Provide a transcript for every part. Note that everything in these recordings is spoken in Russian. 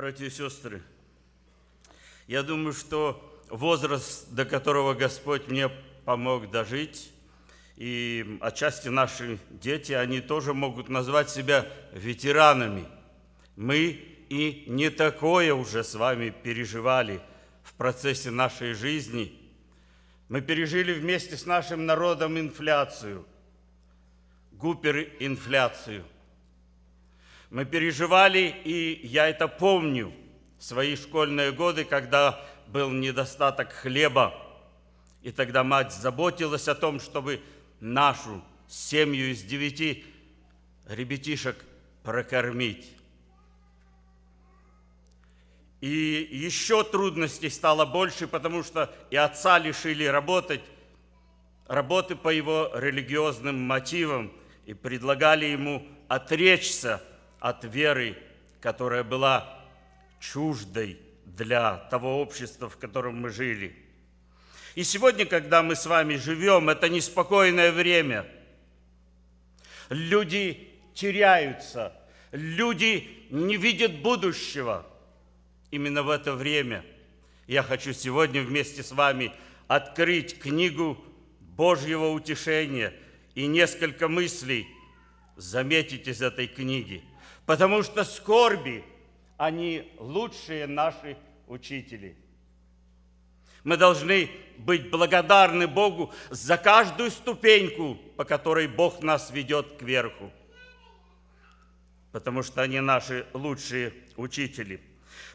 братья и сестры, я думаю, что возраст, до которого Господь мне помог дожить, и отчасти наши дети, они тоже могут назвать себя ветеранами. Мы и не такое уже с вами переживали в процессе нашей жизни. Мы пережили вместе с нашим народом инфляцию, гуперинфляцию – мы переживали, и я это помню, свои школьные годы, когда был недостаток хлеба. И тогда мать заботилась о том, чтобы нашу семью из девяти ребятишек прокормить. И еще трудностей стало больше, потому что и отца лишили работать, работы по его религиозным мотивам, и предлагали ему отречься от веры, которая была чуждой для того общества, в котором мы жили. И сегодня, когда мы с вами живем, это неспокойное время. Люди теряются, люди не видят будущего. Именно в это время я хочу сегодня вместе с вами открыть книгу Божьего утешения и несколько мыслей заметить из этой книги – потому что скорби, они лучшие наши учители. Мы должны быть благодарны Богу за каждую ступеньку, по которой Бог нас ведет кверху, потому что они наши лучшие учители.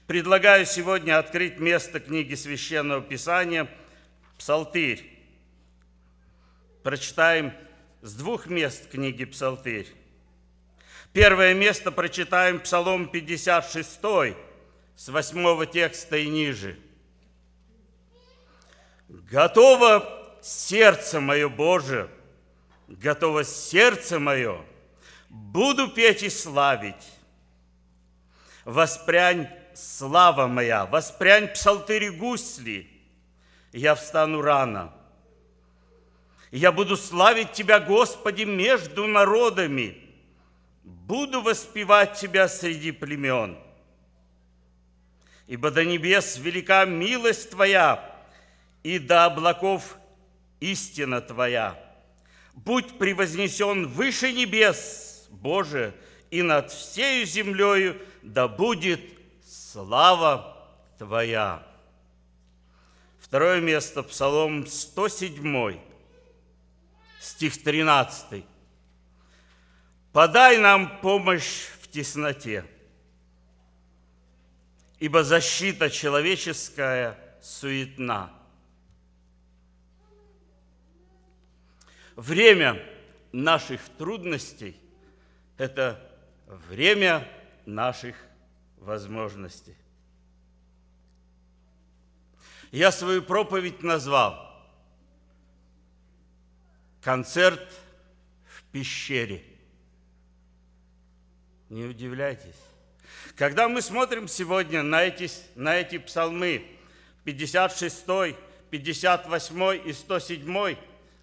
Предлагаю сегодня открыть место книги Священного Писания «Псалтырь». Прочитаем с двух мест книги «Псалтырь». Первое место прочитаем Псалом 56, с восьмого текста и ниже. «Готово сердце мое, Боже, готово сердце мое, буду петь и славить. Воспрянь слава моя, воспрянь псалтыри гусли, я встану рано. Я буду славить Тебя, Господи, между народами» буду воспевать тебя среди племен. Ибо до небес велика милость твоя, и до облаков истина твоя. Будь превознесен выше небес, Боже, и над всею землею да будет слава твоя. Второе место, Псалом 107, стих 13. Подай нам помощь в тесноте, ибо защита человеческая суетна. Время наших трудностей – это время наших возможностей. Я свою проповедь назвал «Концерт в пещере» не удивляйтесь. Когда мы смотрим сегодня на эти, на эти псалмы, 56, 58 и 107,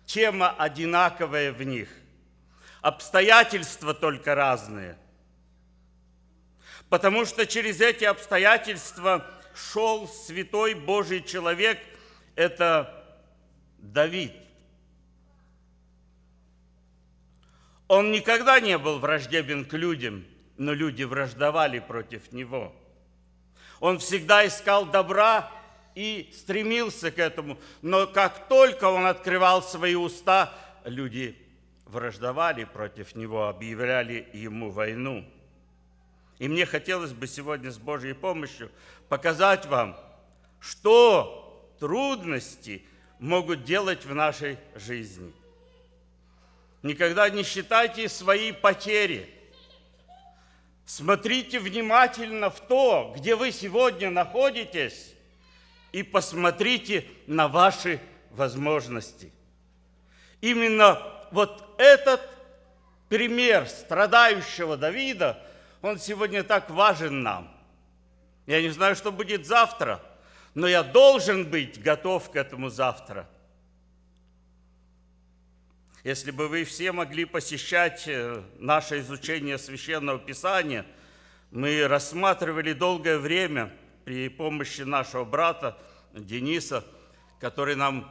тема одинаковая в них. Обстоятельства только разные. Потому что через эти обстоятельства шел святой Божий человек, это Давид. Он никогда не был враждебен к людям – но люди враждовали против него. Он всегда искал добра и стремился к этому, но как только он открывал свои уста, люди враждовали против него, объявляли ему войну. И мне хотелось бы сегодня с Божьей помощью показать вам, что трудности могут делать в нашей жизни. Никогда не считайте свои потери – Смотрите внимательно в то, где вы сегодня находитесь, и посмотрите на ваши возможности. Именно вот этот пример страдающего Давида, он сегодня так важен нам. Я не знаю, что будет завтра, но я должен быть готов к этому завтра – если бы вы все могли посещать э, наше изучение Священного Писания, мы рассматривали долгое время при помощи нашего брата Дениса, который нам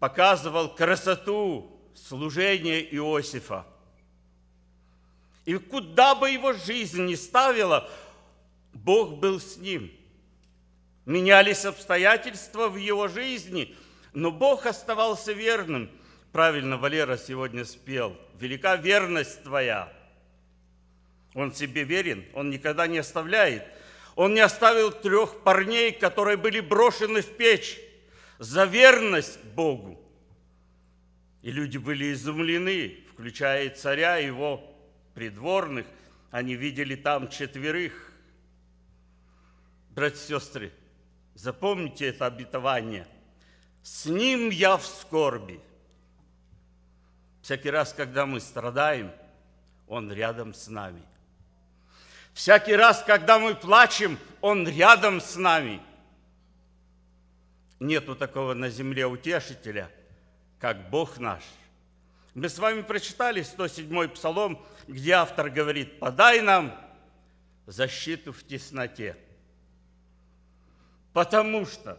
показывал красоту служения Иосифа. И куда бы его жизнь ни ставила, Бог был с ним. Менялись обстоятельства в его жизни – но Бог оставался верным. Правильно Валера сегодня спел. Велика верность твоя. Он себе верен, он никогда не оставляет. Он не оставил трех парней, которые были брошены в печь за верность Богу. И люди были изумлены, включая царя, и его придворных. Они видели там четверых. Братья и сестры, запомните это обетование – с ним я в скорби. Всякий раз, когда мы страдаем, он рядом с нами. Всякий раз, когда мы плачем, он рядом с нами. Нету такого на земле утешителя, как Бог наш. Мы с вами прочитали 107-й псалом, где автор говорит, подай нам защиту в тесноте. Потому что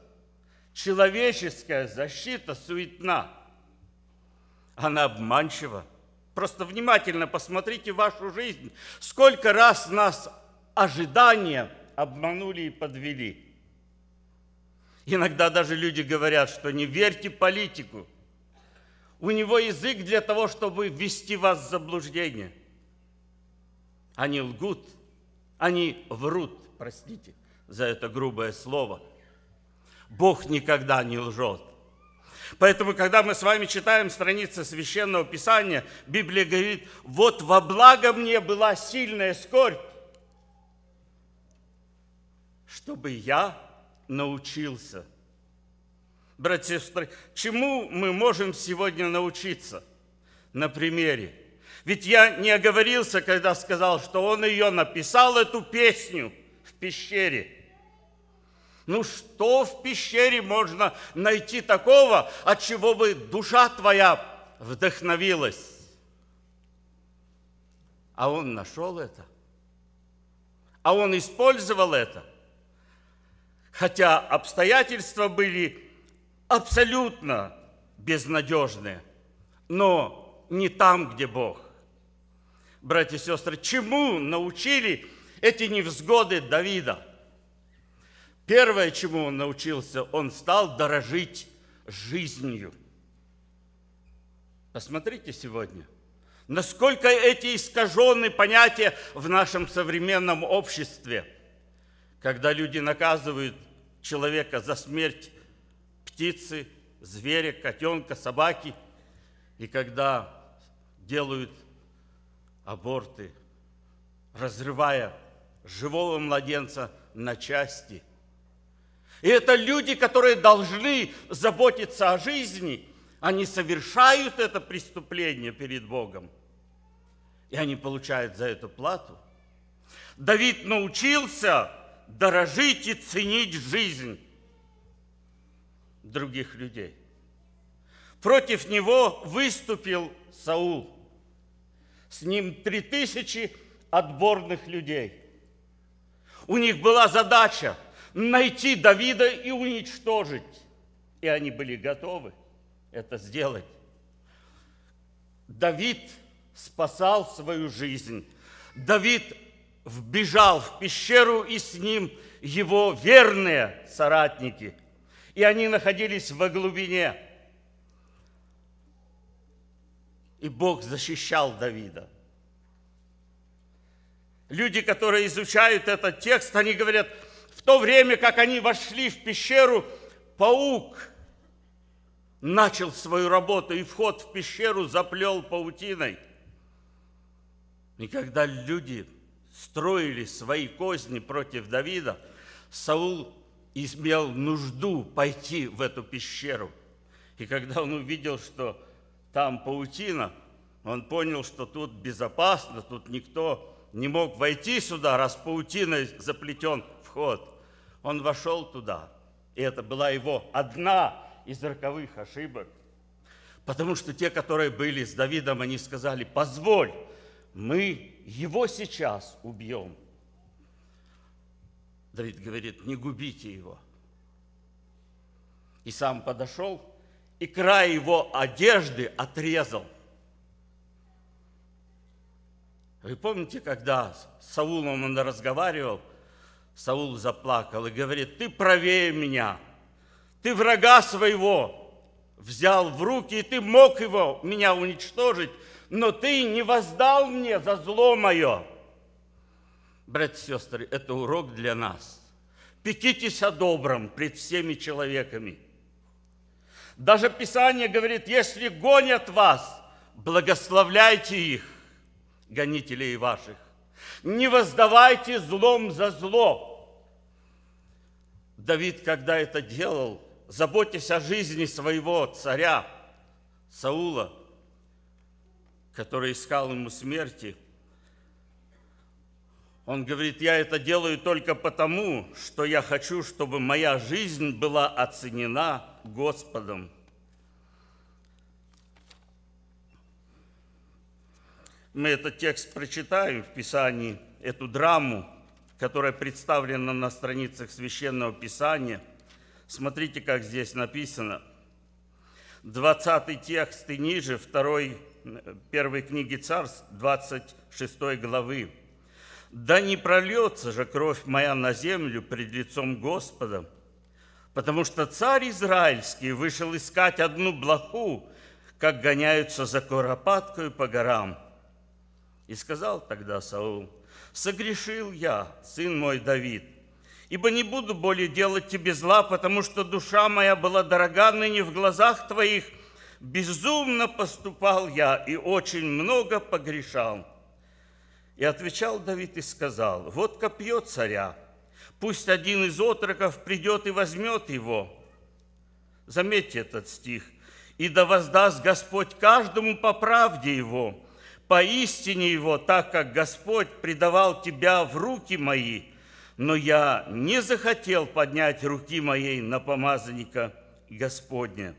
Человеческая защита суетна. Она обманчива. Просто внимательно посмотрите вашу жизнь. Сколько раз нас ожидания обманули и подвели. Иногда даже люди говорят, что не верьте политику. У него язык для того, чтобы ввести вас в заблуждение. Они лгут, они врут, простите за это грубое слово – Бог никогда не лжет. Поэтому, когда мы с вами читаем страницы Священного Писания, Библия говорит, вот во благо мне была сильная скорбь, чтобы я научился. Братья и сестры, чему мы можем сегодня научиться? На примере. Ведь я не оговорился, когда сказал, что он ее написал, эту песню, в пещере. Ну что в пещере можно найти такого, от чего бы душа твоя вдохновилась? А он нашел это. А он использовал это. Хотя обстоятельства были абсолютно безнадежные, но не там, где Бог. Братья и сестры, чему научили эти невзгоды Давида? Первое, чему он научился, он стал дорожить жизнью. Посмотрите сегодня, насколько эти искаженные понятия в нашем современном обществе, когда люди наказывают человека за смерть птицы, зверя, котенка, собаки, и когда делают аборты, разрывая живого младенца на части – и это люди, которые должны заботиться о жизни. Они совершают это преступление перед Богом. И они получают за эту плату. Давид научился дорожить и ценить жизнь других людей. Против него выступил Саул. С ним три тысячи отборных людей. У них была задача найти Давида и уничтожить. И они были готовы это сделать. Давид спасал свою жизнь. Давид вбежал в пещеру, и с ним его верные соратники. И они находились во глубине. И Бог защищал Давида. Люди, которые изучают этот текст, они говорят – то время, как они вошли в пещеру, паук начал свою работу и вход в пещеру заплел паутиной. И когда люди строили свои козни против Давида, Саул измел нужду пойти в эту пещеру. И когда он увидел, что там паутина, он понял, что тут безопасно, тут никто не мог войти сюда, раз паутиной заплетен вход – он вошел туда, и это была его одна из роковых ошибок. Потому что те, которые были с Давидом, они сказали, позволь, мы его сейчас убьем. Давид говорит, не губите его. И сам подошел, и край его одежды отрезал. Вы помните, когда с Саулом он разговаривал – Саул заплакал и говорит, ты правее меня, ты врага своего взял в руки, и ты мог его, меня уничтожить, но ты не воздал мне за зло мое. Братья и сестры, это урок для нас. Пекитесь о добром пред всеми человеками. Даже Писание говорит, если гонят вас, благословляйте их, гонителей ваших. Не воздавайте злом за зло. Давид, когда это делал, заботясь о жизни своего царя Саула, который искал ему смерти, он говорит, я это делаю только потому, что я хочу, чтобы моя жизнь была оценена Господом. мы этот текст прочитаем в Писании, эту драму, которая представлена на страницах Священного Писания, смотрите, как здесь написано. 20 текст и ниже, 2 первой книги Царств, 26 главы. «Да не прольется же кровь моя на землю пред лицом Господа, потому что царь израильский вышел искать одну блоху, как гоняются за коропаткою по горам» И сказал тогда Саул, «Согрешил я, сын мой Давид, ибо не буду более делать тебе зла, потому что душа моя была дорога ныне в глазах твоих. Безумно поступал я и очень много погрешал». И отвечал Давид и сказал, «Вот копье царя, пусть один из отроков придет и возьмет его». Заметьте этот стих. «И да воздаст Господь каждому по правде его, поистине его, так как Господь предавал тебя в руки мои, но я не захотел поднять руки моей на помазанника Господня.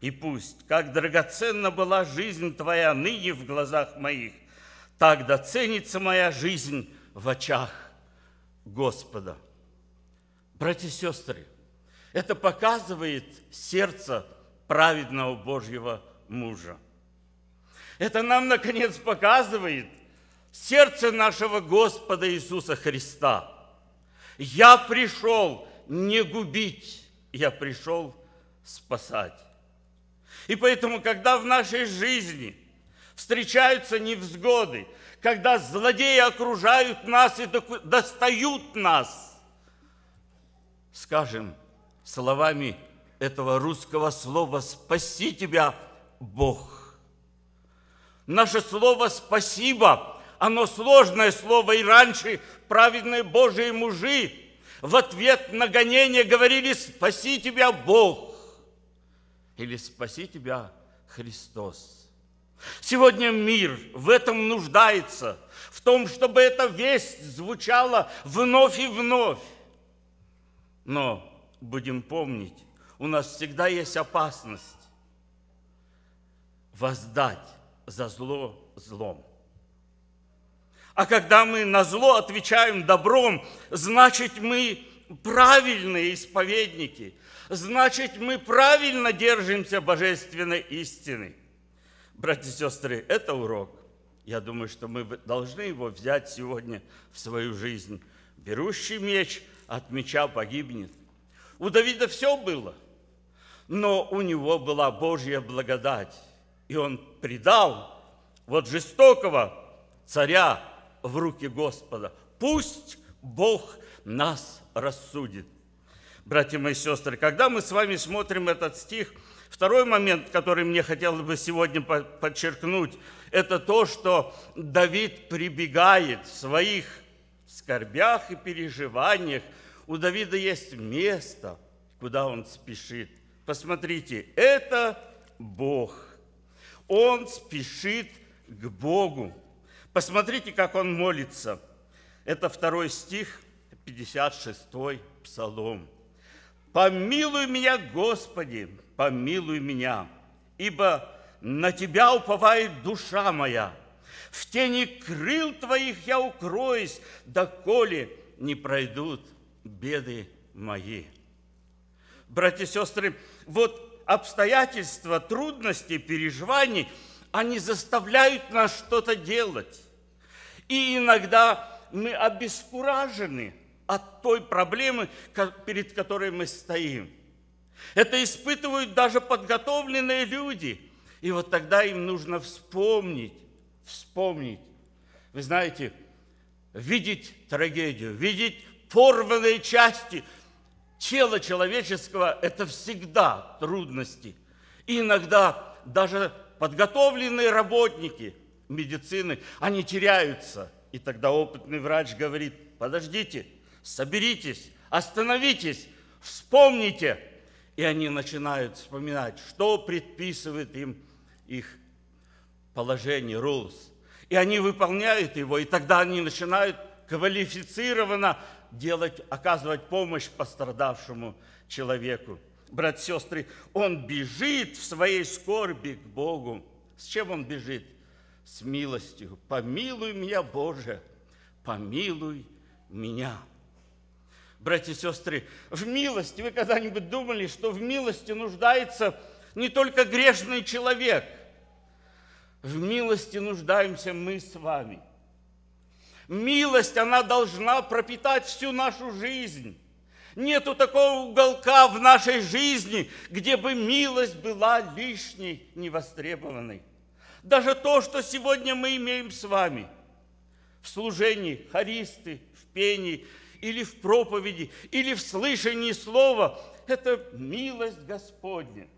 И пусть, как драгоценна была жизнь твоя ныне в глазах моих, так доценится моя жизнь в очах Господа. Братья и сестры, это показывает сердце праведного Божьего мужа – это нам, наконец, показывает сердце нашего Господа Иисуса Христа. Я пришел не губить, я пришел спасать. И поэтому, когда в нашей жизни встречаются невзгоды, когда злодеи окружают нас и достают нас, скажем словами этого русского слова «Спаси тебя, Бог!» Наше слово «спасибо» Оно сложное слово, и раньше праведные Божьи мужи в ответ на гонение говорили «Спаси тебя, Бог!» или «Спаси тебя, Христос!» Сегодня мир в этом нуждается, в том, чтобы эта весть звучала вновь и вновь. Но будем помнить, у нас всегда есть опасность воздать за зло злом. А когда мы на зло отвечаем добром, значит мы правильные исповедники, значит мы правильно держимся божественной истины. Братья и сестры, это урок. Я думаю, что мы должны его взять сегодня в свою жизнь. Берущий меч от меча погибнет. У Давида все было, но у него была Божья благодать и он предал вот жестокого царя в руки Господа. Пусть Бог нас рассудит. Братья мои сестры, когда мы с вами смотрим этот стих, второй момент, который мне хотелось бы сегодня подчеркнуть, это то, что Давид прибегает в своих скорбях и переживаниях. У Давида есть место, куда он спешит. Посмотрите, это Бог – он спешит к Богу. Посмотрите, как он молится. Это второй стих, 56-й псалом. «Помилуй меня, Господи, помилуй меня, ибо на Тебя уповает душа моя. В тени крыл Твоих я укроюсь, доколе не пройдут беды мои». Братья и сестры, вот обстоятельства, трудности, переживаний, они заставляют нас что-то делать. И иногда мы обескуражены от той проблемы, перед которой мы стоим. Это испытывают даже подготовленные люди. И вот тогда им нужно вспомнить, вспомнить. Вы знаете, видеть трагедию, видеть порванные части – тела человеческого – это всегда трудности. И иногда даже подготовленные работники медицины, они теряются. И тогда опытный врач говорит, подождите, соберитесь, остановитесь, вспомните. И они начинают вспоминать, что предписывает им их положение, rules. И они выполняют его, и тогда они начинают квалифицированно делать, оказывать помощь пострадавшему человеку. братья и сестры, он бежит в своей скорби к Богу. С чем он бежит? С милостью. Помилуй меня, Боже, помилуй меня. Братья и сестры, в милости, вы когда-нибудь думали, что в милости нуждается не только грешный человек, в милости нуждаемся мы с вами – Милость, она должна пропитать всю нашу жизнь. Нету такого уголка в нашей жизни, где бы милость была лишней, невостребованной. Даже то, что сегодня мы имеем с вами в служении, хористы, в пении или в проповеди, или в слышании слова, это милость Господня –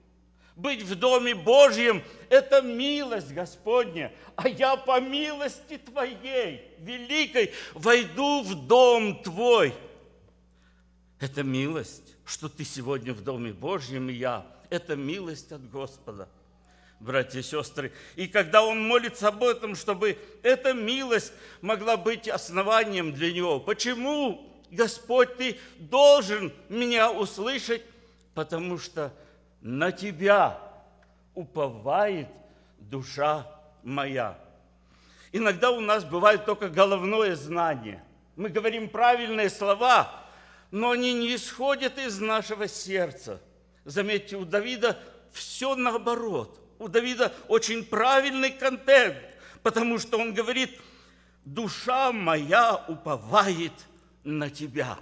быть в Доме Божьем – это милость Господня, а я по милости Твоей, великой, войду в Дом Твой. Это милость, что Ты сегодня в Доме Божьем, и я. Это милость от Господа – братья и сестры. И когда он молится об этом, чтобы эта милость могла быть основанием для него. Почему, Господь, ты должен меня услышать? Потому что на Тебя уповает душа моя. Иногда у нас бывает только головное знание. Мы говорим правильные слова, но они не исходят из нашего сердца. Заметьте, у Давида все наоборот. У Давида очень правильный контент, потому что он говорит, душа моя уповает на тебя.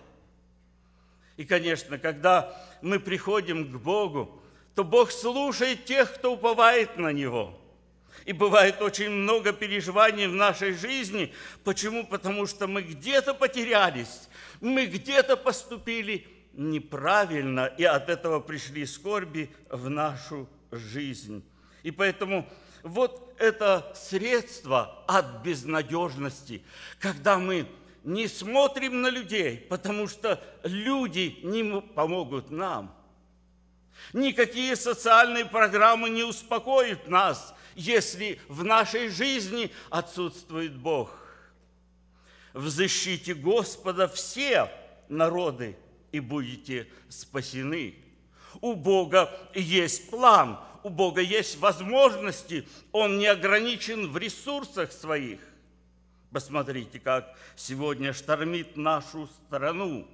И, конечно, когда мы приходим к Богу, то Бог слушает тех, кто уповает на Него. И бывает очень много переживаний в нашей жизни. Почему? Потому что мы где-то потерялись, мы где-то поступили неправильно, и от этого пришли скорби в нашу жизнь. И поэтому вот это средство от безнадежности, когда мы не смотрим на людей, потому что люди не помогут нам – Никакие социальные программы не успокоят нас, если в нашей жизни отсутствует Бог. В защите Господа все народы и будете спасены. У Бога есть план, у Бога есть возможности, Он не ограничен в ресурсах своих. Посмотрите, как сегодня штормит нашу страну.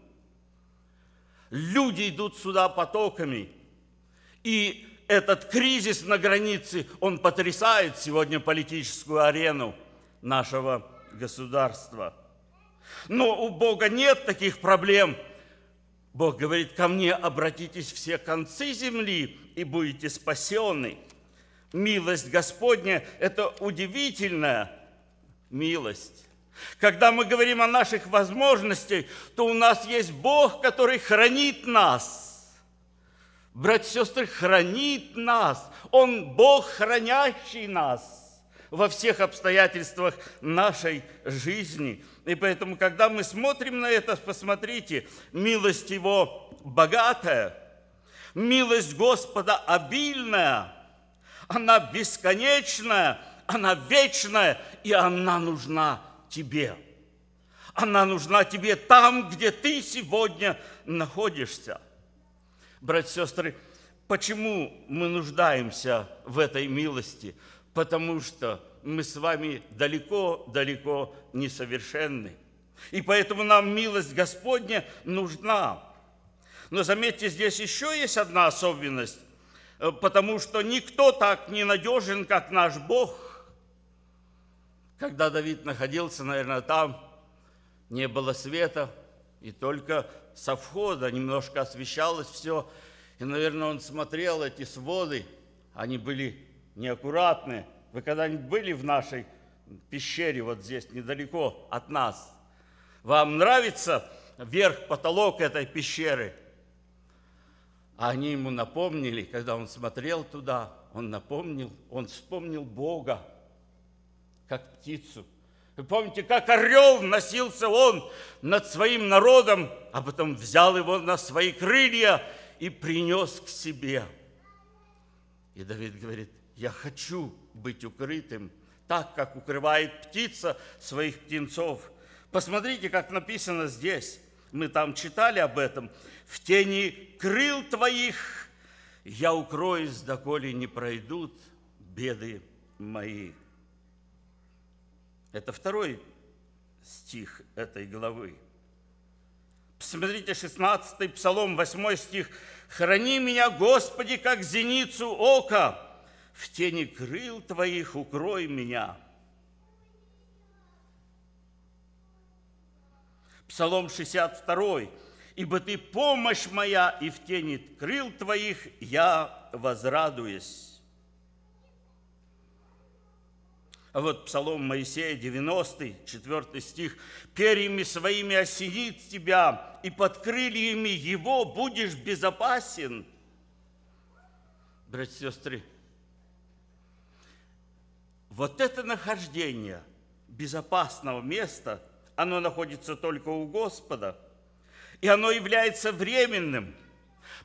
Люди идут сюда потоками – и этот кризис на границе, он потрясает сегодня политическую арену нашего государства. Но у Бога нет таких проблем. Бог говорит, ко мне обратитесь все концы земли и будете спасены. Милость Господня – это удивительная милость. Когда мы говорим о наших возможностях, то у нас есть Бог, который хранит нас – братья и сестры, хранит нас. Он Бог, хранящий нас во всех обстоятельствах нашей жизни. И поэтому, когда мы смотрим на это, посмотрите, милость Его богатая, милость Господа обильная, она бесконечная, она вечная, и она нужна тебе. Она нужна тебе там, где ты сегодня находишься братья и сестры, почему мы нуждаемся в этой милости? Потому что мы с вами далеко-далеко несовершенны. И поэтому нам милость Господня нужна. Но заметьте, здесь еще есть одна особенность, э, потому что никто так не надежен, как наш Бог. Когда Давид находился, наверное, там, не было света – и только со входа немножко освещалось все. И, наверное, он смотрел эти своды. Они были неаккуратные. Вы когда-нибудь были в нашей пещере вот здесь, недалеко от нас? Вам нравится верх, потолок этой пещеры? А они ему напомнили, когда он смотрел туда, он напомнил, он вспомнил Бога, как птицу – вы помните, как орел носился он над своим народом, а потом взял его на свои крылья и принес к себе. И Давид говорит, я хочу быть укрытым, так, как укрывает птица своих птенцов. Посмотрите, как написано здесь. Мы там читали об этом. «В тени крыл твоих я укроюсь, доколе не пройдут беды мои». Это второй стих этой главы. Посмотрите, 16 Псалом, 8 стих. «Храни меня, Господи, как зеницу ока, в тени крыл Твоих укрой меня». Псалом 62. «Ибо Ты помощь моя, и в тени крыл Твоих я возрадуюсь». А вот Псалом Моисея, 90, 4 стих. «Перьями своими осенит тебя, и под крыльями его будешь безопасен». Братья и сестры, вот это нахождение безопасного места, оно находится только у Господа, и оно является временным –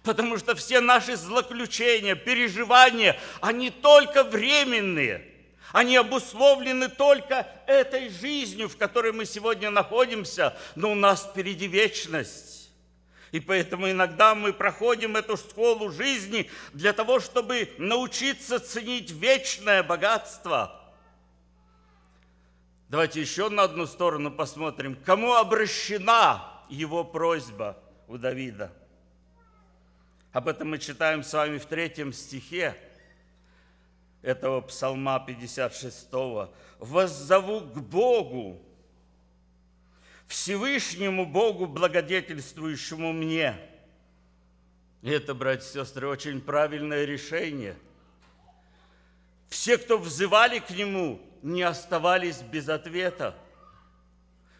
Потому что все наши злоключения, переживания, они только временные. Они обусловлены только этой жизнью, в которой мы сегодня находимся, но у нас впереди вечность. И поэтому иногда мы проходим эту школу жизни для того, чтобы научиться ценить вечное богатство. Давайте еще на одну сторону посмотрим, кому обращена его просьба у Давида. Об этом мы читаем с вами в третьем стихе этого псалма 56 го «Воззову к Богу, Всевышнему Богу, благодетельствующему мне». И это, братья и сестры, очень правильное решение. Все, кто взывали к Нему, не оставались без ответа.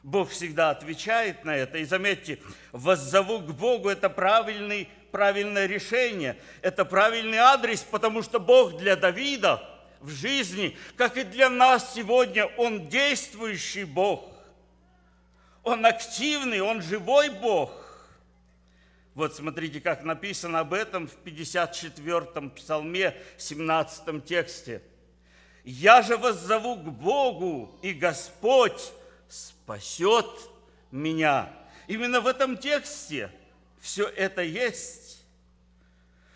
Бог всегда отвечает на это. И заметьте, воззову к Богу – это правильный правильное решение, это правильный адрес, потому что Бог для Давида в жизни, как и для нас сегодня, Он действующий Бог. Он активный, Он живой Бог. Вот смотрите, как написано об этом в 54-м псалме, 17 м тексте. «Я же воззову к Богу, и Господь спасет меня». Именно в этом тексте – все это есть.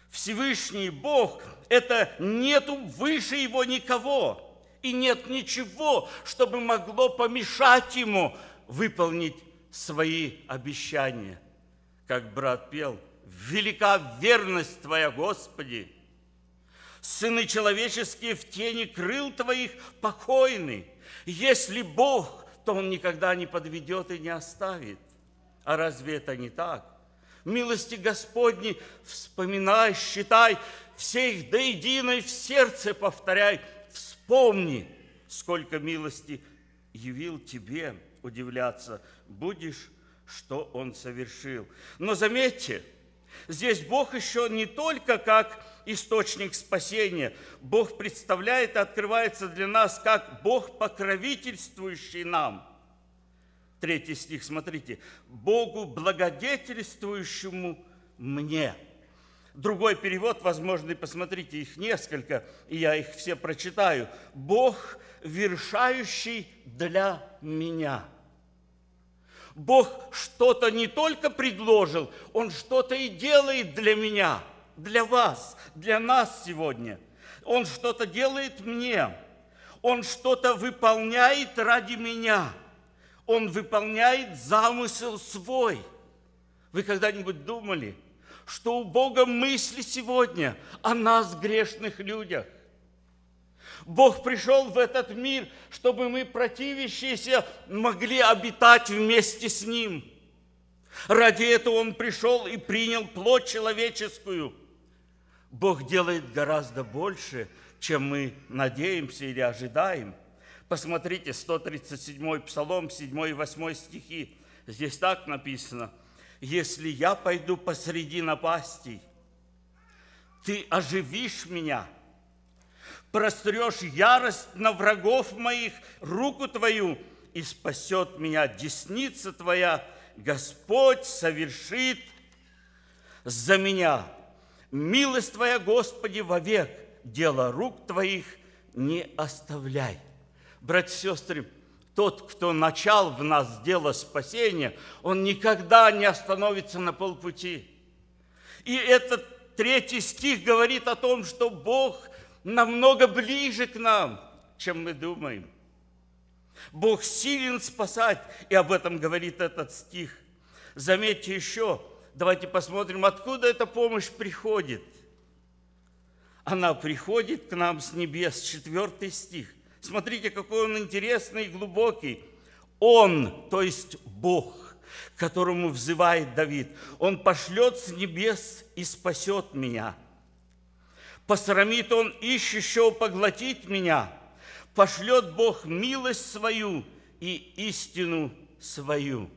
Всевышний Бог – это нету выше Его никого, и нет ничего, чтобы могло помешать Ему выполнить свои обещания. Как брат пел, «Велика верность Твоя, Господи!» Сыны человеческие в тени крыл Твоих покойны. Если Бог, то Он никогда не подведет и не оставит. А разве это не так? милости Господни вспоминай, считай, всех до единой в сердце повторяй, вспомни, сколько милости явил тебе удивляться будешь, что он совершил. Но заметьте, здесь Бог еще не только как источник спасения. Бог представляет и открывается для нас как Бог, покровительствующий нам – Третий стих, смотрите. «Богу благодетельствующему мне». Другой перевод, возможно, посмотрите, их несколько, и я их все прочитаю. «Бог, вершающий для меня». Бог что-то не только предложил, Он что-то и делает для меня, для вас, для нас сегодня. Он что-то делает мне, Он что-то выполняет ради меня – он выполняет замысел свой. Вы когда-нибудь думали, что у Бога мысли сегодня о нас, грешных людях? Бог пришел в этот мир, чтобы мы, противящиеся, могли обитать вместе с Ним. Ради этого Он пришел и принял плоть человеческую. Бог делает гораздо больше, чем мы надеемся или ожидаем – Посмотрите, 137-й Псалом, 7 и 8 стихи. Здесь так написано. «Если я пойду посреди напастей, ты оживишь меня, прострешь ярость на врагов моих, руку твою, и спасет меня десница твоя, Господь совершит за меня. Милость Твоя, Господи, вовек, дело рук Твоих не оставляй. Братья и сестры, тот, кто начал в нас дело спасения, он никогда не остановится на полпути. И этот третий стих говорит о том, что Бог намного ближе к нам, чем мы думаем. Бог силен спасать, и об этом говорит этот стих. Заметьте еще, давайте посмотрим, откуда эта помощь приходит. Она приходит к нам с небес, четвертый стих. Смотрите, какой он интересный и глубокий. Он, то есть Бог, к которому взывает Давид, он пошлет с небес и спасет меня. Посрамит он ищущего поглотить меня. Пошлет Бог милость свою и истину свою.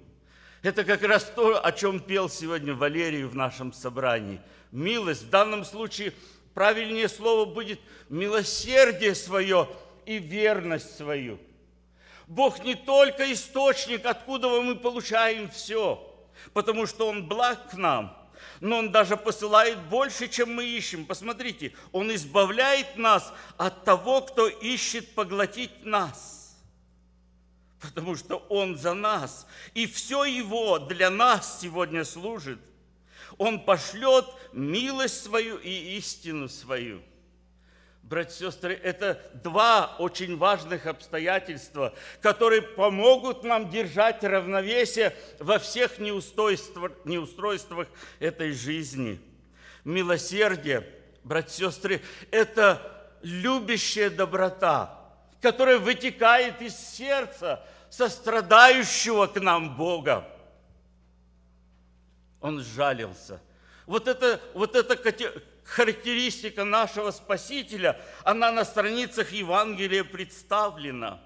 Это как раз то, о чем пел сегодня Валерий в нашем собрании. Милость, в данном случае правильнее слово будет «милосердие свое» и верность свою. Бог не только источник, откуда мы получаем все, потому что Он благ к нам, но Он даже посылает больше, чем мы ищем. Посмотрите, Он избавляет нас от того, кто ищет поглотить нас, потому что Он за нас, и все Его для нас сегодня служит. Он пошлет милость свою и истину свою – Братья и сестры, это два очень важных обстоятельства, которые помогут нам держать равновесие во всех неустройствах, неустройствах этой жизни. Милосердие, братья и сестры, это любящая доброта, которая вытекает из сердца сострадающего к нам Бога. Он жалился. Вот это, вот это характеристика нашего Спасителя, она на страницах Евангелия представлена,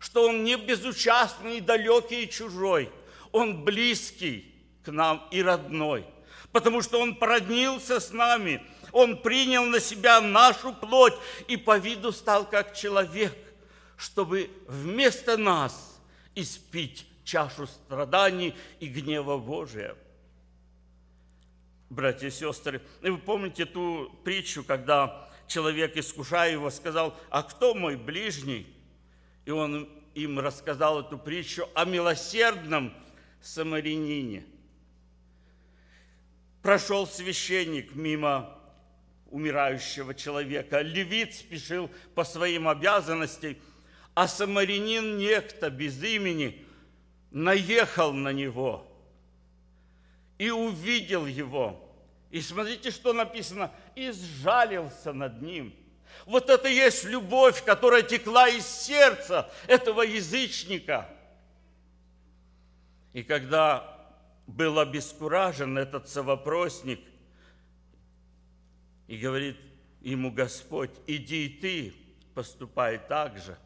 что Он не безучастный, далекий и чужой, Он близкий к нам и родной, потому что Он породнился с нами, Он принял на себя нашу плоть и по виду стал как человек, чтобы вместо нас испить чашу страданий и гнева Божия – братья и сестры. И вы помните ту притчу, когда человек, искушая его, сказал, «А кто мой ближний?» И он им рассказал эту притчу о милосердном самарянине. Прошел священник мимо умирающего человека. Левит спешил по своим обязанностям, а самарянин некто без имени наехал на него – и увидел его. И смотрите, что написано. И сжалился над ним. Вот это и есть любовь, которая текла из сердца этого язычника. И когда был обескуражен этот совопросник, и говорит ему Господь, иди и ты, поступай так же.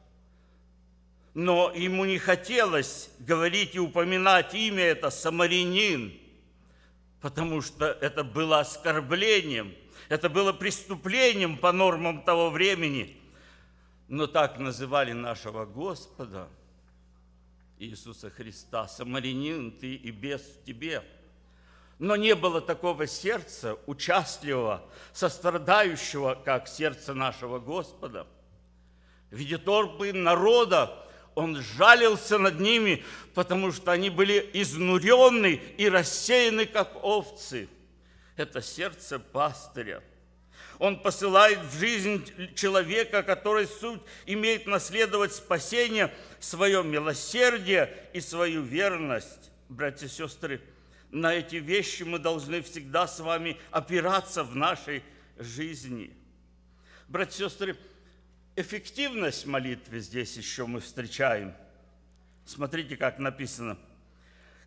Но ему не хотелось говорить и упоминать имя это «Самарянин», потому что это было оскорблением, это было преступлением по нормам того времени. Но так называли нашего Господа Иисуса Христа, «Самарянин ты и без в тебе». Но не было такого сердца, участливого, сострадающего, как сердце нашего Господа. Ведь торбы народа он жалился над ними, потому что они были изнурены и рассеяны, как овцы. Это сердце пастыря. Он посылает в жизнь человека, который суть имеет наследовать спасение, свое милосердие и свою верность. Братья и сестры, на эти вещи мы должны всегда с вами опираться в нашей жизни. Братья и сестры, эффективность молитвы здесь еще мы встречаем. Смотрите, как написано.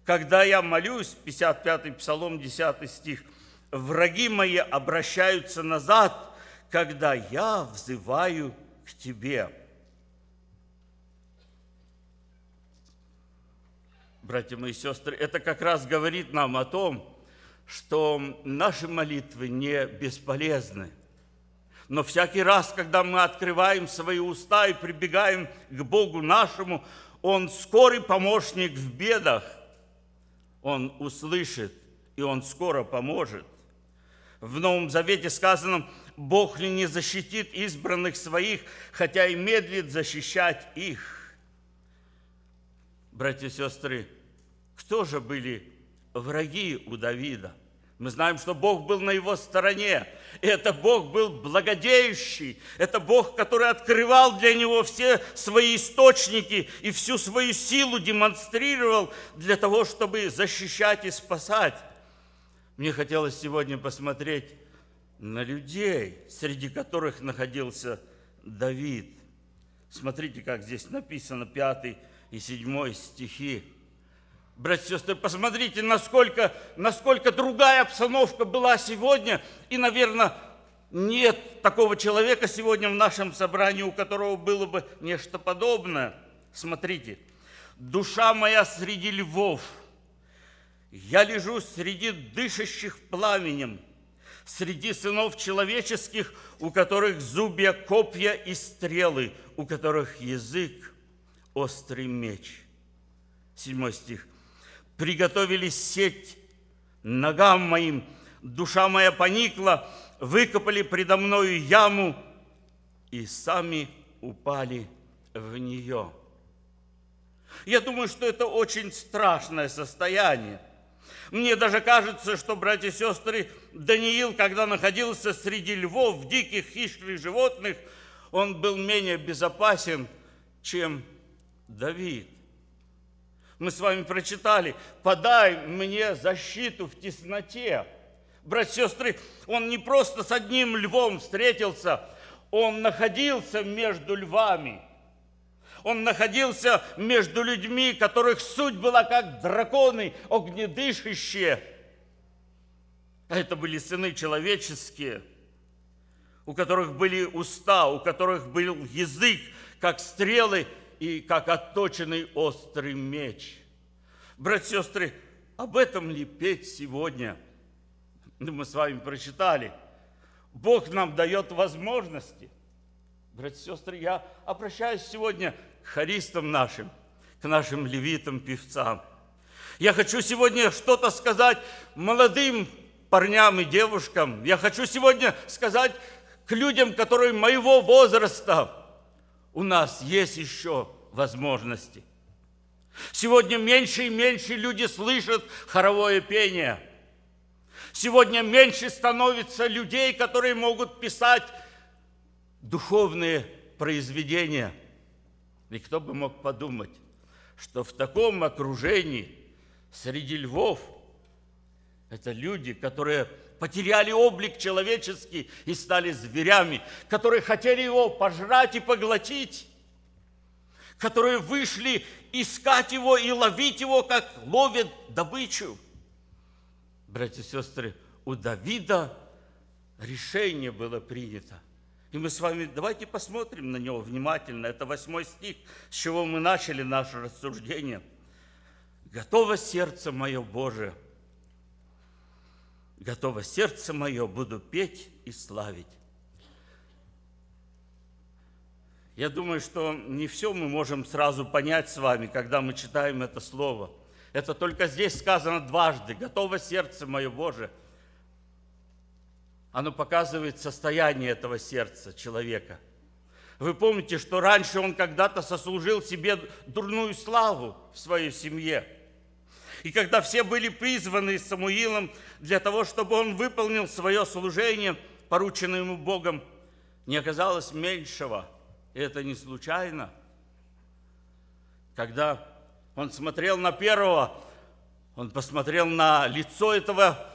«Когда я молюсь», 55 Псалом, 10 стих, «враги мои обращаются назад, когда я взываю к Тебе». Братья мои сестры, это как раз говорит нам о том, что наши молитвы не бесполезны. Но всякий раз, когда мы открываем свои уста и прибегаем к Богу нашему, Он скорый помощник в бедах. Он услышит, и Он скоро поможет. В Новом Завете сказано, Бог ли не защитит избранных своих, хотя и медлит защищать их. Братья и сестры, кто же были враги у Давида – мы знаем, что Бог был на его стороне. И это Бог был благодеющий. Это Бог, который открывал для него все свои источники и всю свою силу демонстрировал для того, чтобы защищать и спасать. Мне хотелось сегодня посмотреть на людей, среди которых находился Давид. Смотрите, как здесь написано 5 и 7 стихи. Братья и сестры, посмотрите, насколько, насколько другая обстановка была сегодня. И, наверное, нет такого человека сегодня в нашем собрании, у которого было бы нечто подобное. Смотрите, душа моя среди львов, я лежу среди дышащих пламенем, среди сынов человеческих, у которых зубья копья и стрелы, у которых язык острый меч. Седьмой стих – приготовили сеть ногам моим, душа моя поникла, выкопали предо мною яму и сами упали в нее. Я думаю, что это очень страшное состояние. Мне даже кажется, что, братья и сестры, Даниил, когда находился среди львов, диких, хищных животных, он был менее безопасен, чем Давид. Мы с вами прочитали, подай мне защиту в тесноте. Братья и сестры, он не просто с одним львом встретился, он находился между львами. Он находился между людьми, которых суть была как драконы, огнедышащие. Это были сыны человеческие, у которых были уста, у которых был язык, как стрелы – и как отточенный острый меч. Братья и сестры, об этом ли петь сегодня? Мы с вами прочитали. Бог нам дает возможности. Братья и сестры, я обращаюсь сегодня к харистам нашим, к нашим левитам, певцам. Я хочу сегодня что-то сказать молодым парням и девушкам. Я хочу сегодня сказать к людям, которые моего возраста, у нас есть еще возможности. Сегодня меньше и меньше люди слышат хоровое пение. Сегодня меньше становится людей, которые могут писать духовные произведения. И кто бы мог подумать, что в таком окружении, среди львов, это люди, которые потеряли облик человеческий и стали зверями, которые хотели его пожрать и поглотить, которые вышли искать его и ловить его, как ловят добычу. Братья и сестры, у Давида решение было принято. И мы с вами давайте посмотрим на него внимательно. Это восьмой стих, с чего мы начали наше рассуждение. «Готово сердце мое Божие, готово сердце мое, буду петь и славить. Я думаю, что не все мы можем сразу понять с вами, когда мы читаем это слово. Это только здесь сказано дважды. Готово сердце мое, Боже. Оно показывает состояние этого сердца человека. Вы помните, что раньше он когда-то сослужил себе дурную славу в своей семье – и когда все были призваны Самуилом для того, чтобы он выполнил свое служение, порученное ему Богом, не оказалось меньшего. И это не случайно. Когда он смотрел на первого, он посмотрел на лицо этого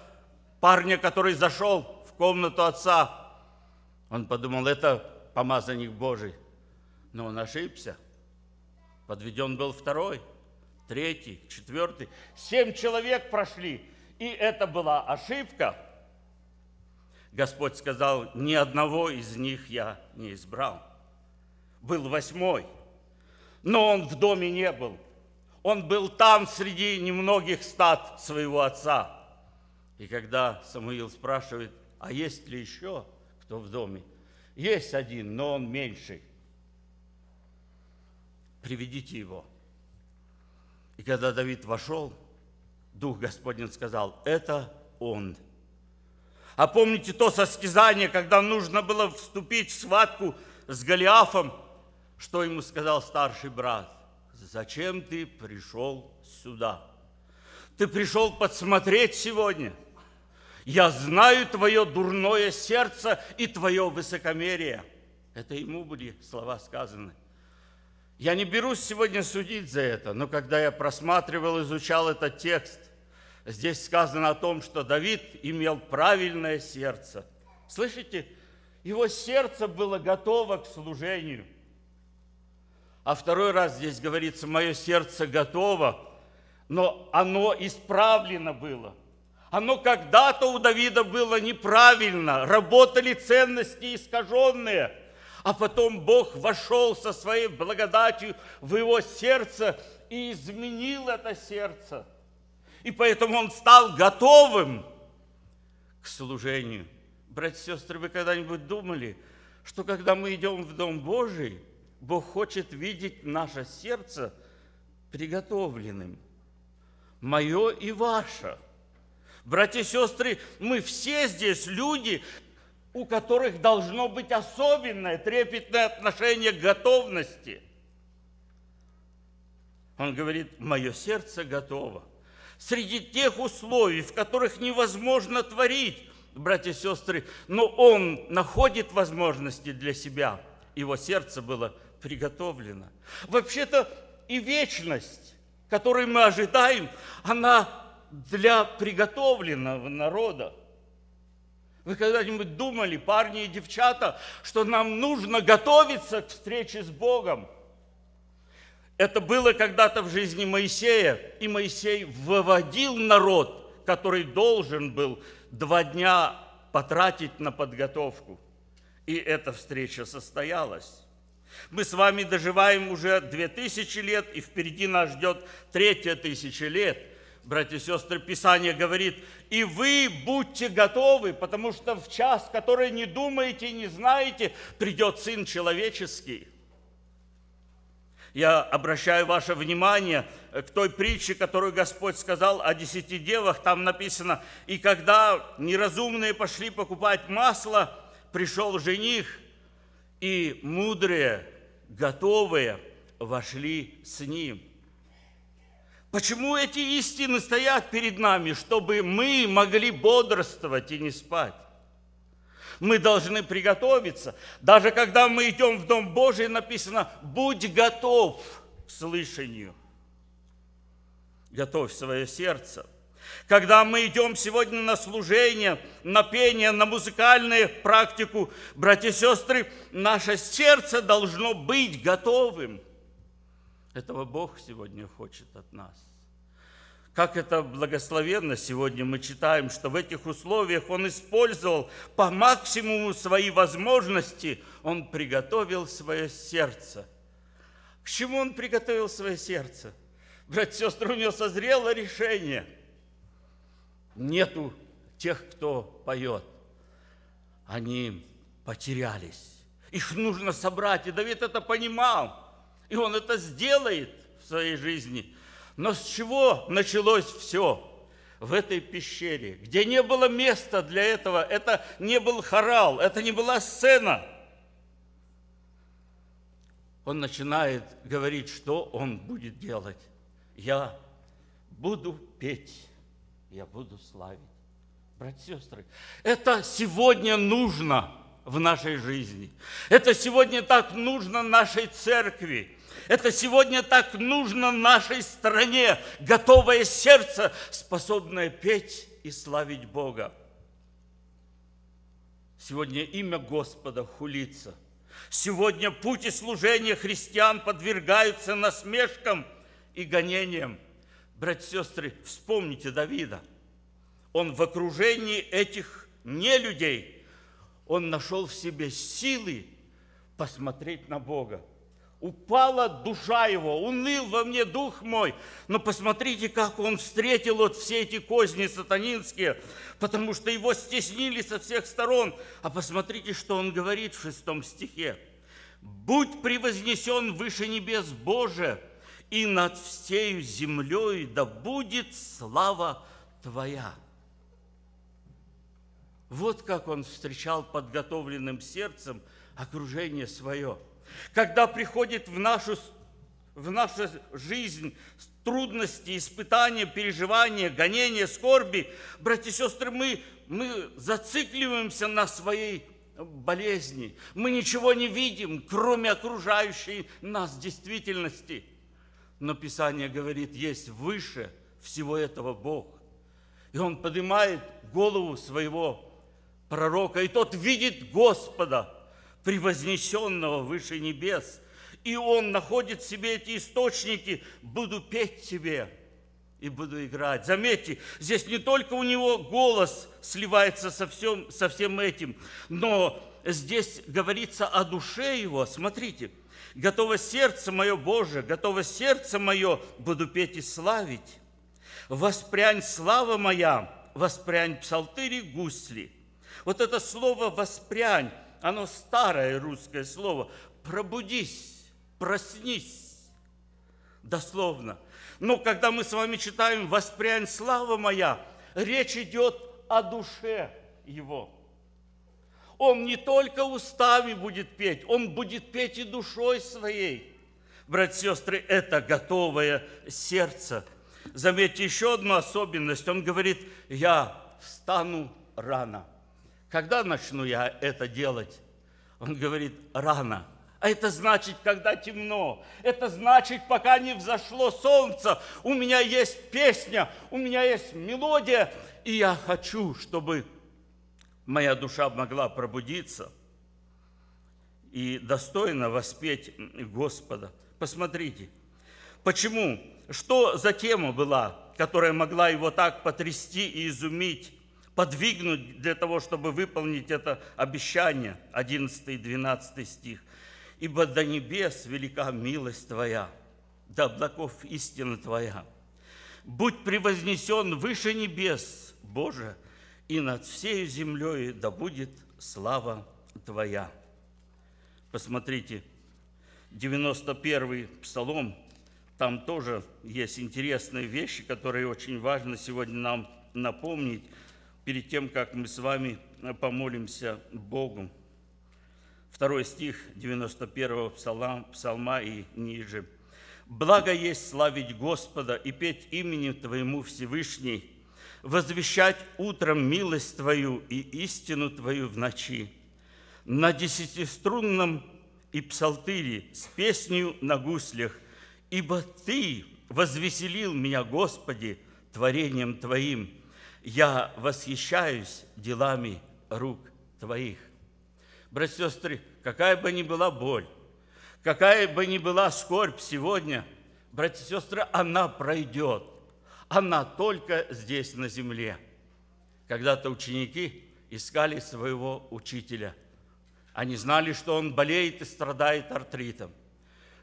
парня, который зашел в комнату отца. Он подумал, это помазанник Божий. Но он ошибся. Подведен был второй – третий, четвертый. Семь человек прошли, и это была ошибка. Господь сказал, ни одного из них я не избрал. Был восьмой, но он в доме не был. Он был там среди немногих стад своего отца. И когда Самуил спрашивает, а есть ли еще кто в доме? Есть один, но он меньший. Приведите его. И когда Давид вошел, Дух Господень сказал, это он. А помните то состязание, когда нужно было вступить в схватку с Голиафом, что ему сказал старший брат? Зачем ты пришел сюда? Ты пришел подсмотреть сегодня. Я знаю твое дурное сердце и твое высокомерие. Это ему были слова сказаны. Я не берусь сегодня судить за это, но когда я просматривал, изучал этот текст, здесь сказано о том, что Давид имел правильное сердце. Слышите? Его сердце было готово к служению. А второй раз здесь говорится, мое сердце готово, но оно исправлено было. Оно когда-то у Давида было неправильно, работали ценности искаженные – а потом Бог вошел со своей благодатью в его сердце и изменил это сердце. И поэтому он стал готовым к служению. Братья и сестры, вы когда-нибудь думали, что когда мы идем в Дом Божий, Бог хочет видеть наше сердце приготовленным, мое и ваше – Братья и сестры, мы все здесь люди, у которых должно быть особенное трепетное отношение к готовности. Он говорит, мое сердце готово. Среди тех условий, в которых невозможно творить, братья и сестры, но он находит возможности для себя. Его сердце было приготовлено. Вообще-то и вечность, которую мы ожидаем, она для приготовленного народа. Вы когда-нибудь думали, парни и девчата, что нам нужно готовиться к встрече с Богом? Это было когда-то в жизни Моисея, и Моисей выводил народ, который должен был два дня потратить на подготовку. И эта встреча состоялась. Мы с вами доживаем уже две тысячи лет, и впереди нас ждет третье тысячи лет – братья и сестры, Писание говорит, и вы будьте готовы, потому что в час, который не думаете, не знаете, придет Сын Человеческий. Я обращаю ваше внимание к той притче, которую Господь сказал о десяти девах. Там написано, и когда неразумные пошли покупать масло, пришел жених, и мудрые, готовые вошли с ним – Почему эти истины стоят перед нами, чтобы мы могли бодрствовать и не спать? Мы должны приготовиться. Даже когда мы идем в Дом Божий, написано, будь готов к слышанию. Готовь свое сердце. Когда мы идем сегодня на служение, на пение, на музыкальную практику, братья и сестры, наше сердце должно быть готовым – этого Бог сегодня хочет от нас. Как это благословенно сегодня мы читаем, что в этих условиях он использовал по максимуму свои возможности, он приготовил свое сердце. К чему он приготовил свое сердце? Братья и сестры, у него созрело решение. Нету тех, кто поет. Они потерялись. Их нужно собрать. И Давид это понимал. И он это сделает в своей жизни. Но с чего началось все? В этой пещере, где не было места для этого, это не был хорал, это не была сцена. Он начинает говорить, что он будет делать. Я буду петь, я буду славить. Братья и сестры, это сегодня нужно в нашей жизни. Это сегодня так нужно нашей церкви. Это сегодня так нужно нашей стране, готовое сердце, способное петь и славить Бога. Сегодня имя Господа хулится. Сегодня путь и служение христиан подвергаются насмешкам и гонениям. Братья и сестры, вспомните Давида. Он в окружении этих нелюдей, он нашел в себе силы посмотреть на Бога. Упала душа его, уныл во мне дух мой. Но посмотрите, как он встретил вот все эти козни сатанинские, потому что его стеснили со всех сторон. А посмотрите, что он говорит в шестом стихе. «Будь превознесен выше небес Боже, и над всею землей да будет слава Твоя». Вот как он встречал подготовленным сердцем окружение свое – когда приходит в нашу, в нашу жизнь трудности, испытания, переживания, гонения, скорби, братья и сестры, мы, мы зацикливаемся на своей болезни. Мы ничего не видим, кроме окружающей нас действительности. Но Писание говорит, есть выше всего этого Бог. И он поднимает голову своего пророка, и тот видит Господа – превознесенного выше небес, и Он находит в себе эти источники, буду петь тебе и буду играть. Заметьте, здесь не только у него голос сливается со всем, со всем этим, но здесь говорится о душе его. Смотрите, готово сердце мое Боже, готово сердце мое буду петь и славить. Воспрянь слава моя, воспрянь псалтыри гусли. Вот это слово «воспрянь» оно старое русское слово, пробудись, проснись, дословно. Но ну, когда мы с вами читаем «Воспрянь слава моя», речь идет о душе его. Он не только устами будет петь, он будет петь и душой своей. Братья и сестры, это готовое сердце. Заметьте еще одну особенность. Он говорит, я встану рано. Когда начну я это делать? Он говорит, рано. А это значит, когда темно. Это значит, пока не взошло солнце. У меня есть песня, у меня есть мелодия. И я хочу, чтобы моя душа могла пробудиться и достойно воспеть Господа. Посмотрите, почему, что за тема была, которая могла его так потрясти и изумить? подвигнуть для того, чтобы выполнить это обещание. 11 и 12 стих. «Ибо до небес велика милость Твоя, до облаков истина Твоя. Будь превознесен выше небес, Боже, и над всей землей да будет слава Твоя». Посмотрите, 91-й Псалом, там тоже есть интересные вещи, которые очень важно сегодня нам напомнить – перед тем, как мы с вами э, помолимся Богу. Второй стих 91-го псалма, псалма и ниже. «Благо есть славить Господа и петь именем Твоему Всевышний, возвещать утром милость Твою и истину Твою в ночи. На десятиструнном и псалтыре с песнью на гуслях, ибо Ты возвеселил меня, Господи, творением Твоим» я восхищаюсь делами рук твоих. Братья и сестры, какая бы ни была боль, какая бы ни была скорбь сегодня, братья и сестры, она пройдет. Она только здесь, на земле. Когда-то ученики искали своего учителя. Они знали, что он болеет и страдает артритом,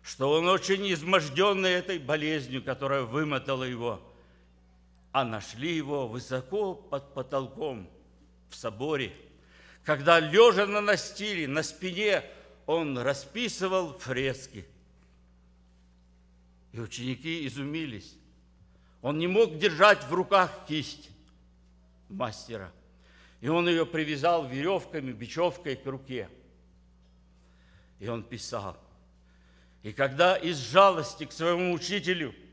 что он очень изможденный этой болезнью, которая вымотала его – а нашли его высоко под потолком в соборе. Когда лежа на настиле, на спине, он расписывал фрески. И ученики изумились. Он не мог держать в руках кисть мастера. И он ее привязал веревками, бечевкой к руке. И он писал. И когда из жалости к своему учителю –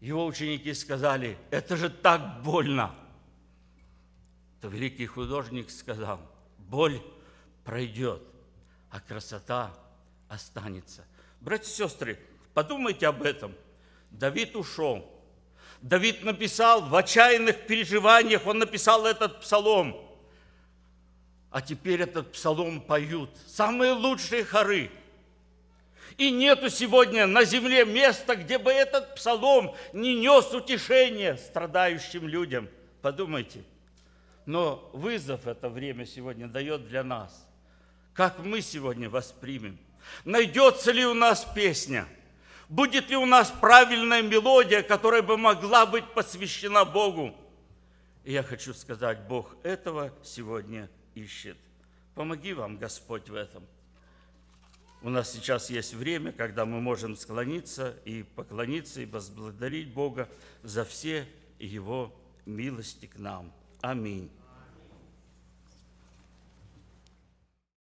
его ученики сказали, это же так больно. То великий художник сказал, боль пройдет, а красота останется. Братья и сестры, подумайте об этом. Давид ушел. Давид написал в отчаянных переживаниях, он написал этот псалом. А теперь этот псалом поют самые лучшие хоры – и нету сегодня на земле места, где бы этот псалом не нес утешение страдающим людям. Подумайте. Но вызов это время сегодня дает для нас. Как мы сегодня воспримем? Найдется ли у нас песня? Будет ли у нас правильная мелодия, которая бы могла быть посвящена Богу? И я хочу сказать, Бог этого сегодня ищет. Помоги вам, Господь, в этом. У нас сейчас есть время, когда мы можем склониться и поклониться, и возблагодарить Бога за все Его милости к нам. Аминь.